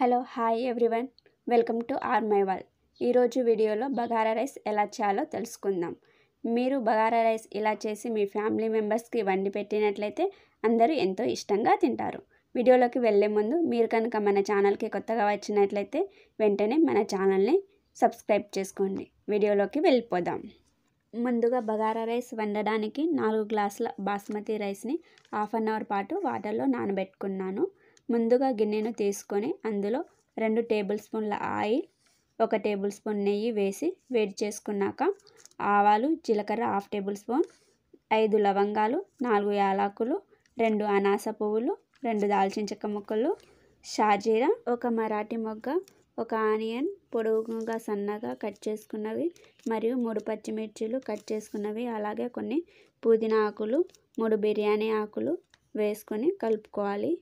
hello hi everyone welcome to R my wall ఈరోజు వీడియోలో bagara rice ఎలా చేయాలో తెలుసుకుందాం మీరు బగారా రైస్ ఇలా చేసి మీ ఫ్యామిలీ మెంబర్స్కి వండి పెట్టినట్లయితే అందరూ ఎంతో ఇష్టంగా తింటారు వీడియోలోకి వెళ్ళే ముందు మీరు కనుక మన ఛానల్కి కొత్తగా వచ్చినట్లయితే వెంటనే మన ఛానల్ని సబ్స్క్రైబ్ చేసుకోండి వీడియోలోకి వెళ్ళిపోదాం ముందుగా బగారా రైస్ వండడానికి నాలుగు గ్లాసుల బాస్మతి రైస్ని హాఫ్ అన్ అవర్ పాటు వాటర్లో నానబెట్టుకున్నాను ముందుగా గిన్నెను తీసుకొని అందులో రెండు టేబుల్ స్పూన్ల ఆయిల్ ఒక టేబుల్ స్పూన్ నెయ్యి వేసి వేడి చేసుకున్నాక ఆవాలు జీలకర్ర హాఫ్ టేబుల్ స్పూన్ ఐదు లవంగాలు నాలుగు యాలకులు రెండు అనాస పువ్వులు రెండు దాల్చిన చెక్క ముక్కలు షాజీరా ఒక మరాఠీ మొగ్గ ఒక ఆనియన్ పొడవుగా సన్నగా కట్ చేసుకున్నవి మరియు మూడు పచ్చిమిర్చీలు కట్ చేసుకున్నవి అలాగే కొన్ని పుదీనా ఆకులు మూడు బిర్యానీ ఆకులు వేసుకొని కలుపుకోవాలి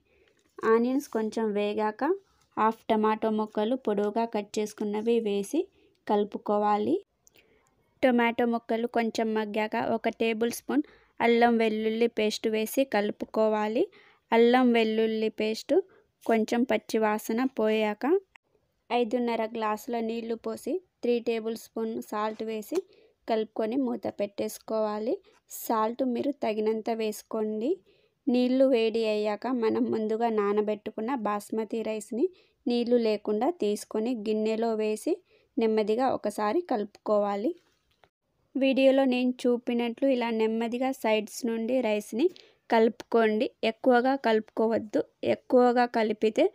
ఆనియన్స్ కొంచెం వేగాక హాఫ్ టమాటో ముక్కలు పొడవుగా కట్ చేసుకున్నవి వేసి కలుపుకోవాలి టొమాటో ముక్కలు కొంచెం మగ్గాక ఒక టేబుల్ స్పూన్ అల్లం వెల్లుల్లి పేస్ట్ వేసి కలుపుకోవాలి అల్లం వెల్లుల్లి పేస్ట్ కొంచెం పచ్చి వాసన పోయాక ఐదున్నర గ్లాసుల నీళ్లు పోసి త్రీ టేబుల్ స్పూన్ సాల్ట్ వేసి కలుపుకొని మూత పెట్టేసుకోవాలి సాల్ట్ మీరు తగినంత వేసుకోండి నీళ్లు వేడి అయ్యాక మనం ముందుగా నానబెట్టుకున్న బాస్మతి రైస్ని నీళ్లు లేకుండా తీసుకొని గిన్నెలో వేసి నెమ్మదిగా ఒకసారి కలుపుకోవాలి వీడియోలో నేను చూపినట్లు ఇలా నెమ్మదిగా సైడ్స్ నుండి రైస్ని కలుపుకోండి ఎక్కువగా కలుపుకోవద్దు ఎక్కువగా కలిపితే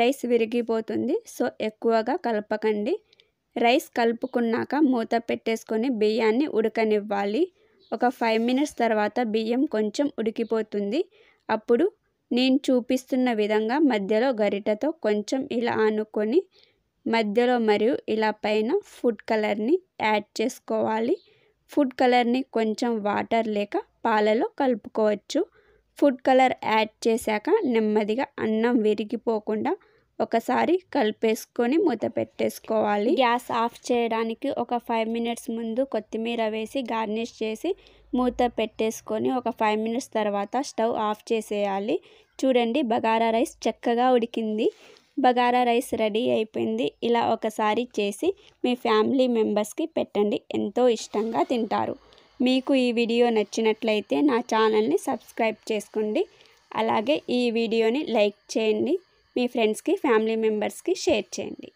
రైస్ విరిగిపోతుంది సో ఎక్కువగా కలపకండి రైస్ కలుపుకున్నాక మూత పెట్టేసుకొని బియ్యాన్ని ఉడకనివ్వాలి ఒక ఫైవ్ మినిట్స్ తర్వాత బియ్యం కొంచెం ఉడికిపోతుంది అప్పుడు నేను చూపిస్తున్న విధంగా మధ్యలో గరిటతో కొంచెం ఇలా ఆనుకొని మధ్యలో మరియు ఇలా పైన ఫుడ్ కలర్ని యాడ్ చేసుకోవాలి ఫుడ్ కలర్ని కొంచెం వాటర్ లేక పాలలో కలుపుకోవచ్చు ఫుడ్ కలర్ యాడ్ చేశాక నెమ్మదిగా అన్నం విరిగిపోకుండా ఒకసారి కలిపేసుకొని మూత పెట్టేసుకోవాలి గ్యాస్ ఆఫ్ చేయడానికి ఒక ఫైవ్ మినిట్స్ ముందు కొత్తిమీర వేసి గార్నిష్ చేసి మూత పెట్టేసుకొని ఒక ఫైవ్ మినిట్స్ తర్వాత స్టవ్ ఆఫ్ చేసేయాలి చూడండి బగారా రైస్ చక్కగా ఉడికింది బగారా రైస్ రెడీ అయిపోయింది ఇలా ఒకసారి చేసి మీ ఫ్యామిలీ మెంబర్స్కి పెట్టండి ఎంతో ఇష్టంగా తింటారు మీకు ఈ వీడియో నచ్చినట్లయితే నా ఛానల్ని సబ్స్క్రైబ్ చేసుకోండి అలాగే ఈ వీడియోని లైక్ చేయండి మీ ఫ్రెండ్స్కి ఫ్యామిలీ మెంబర్స్కి షేర్ చేయండి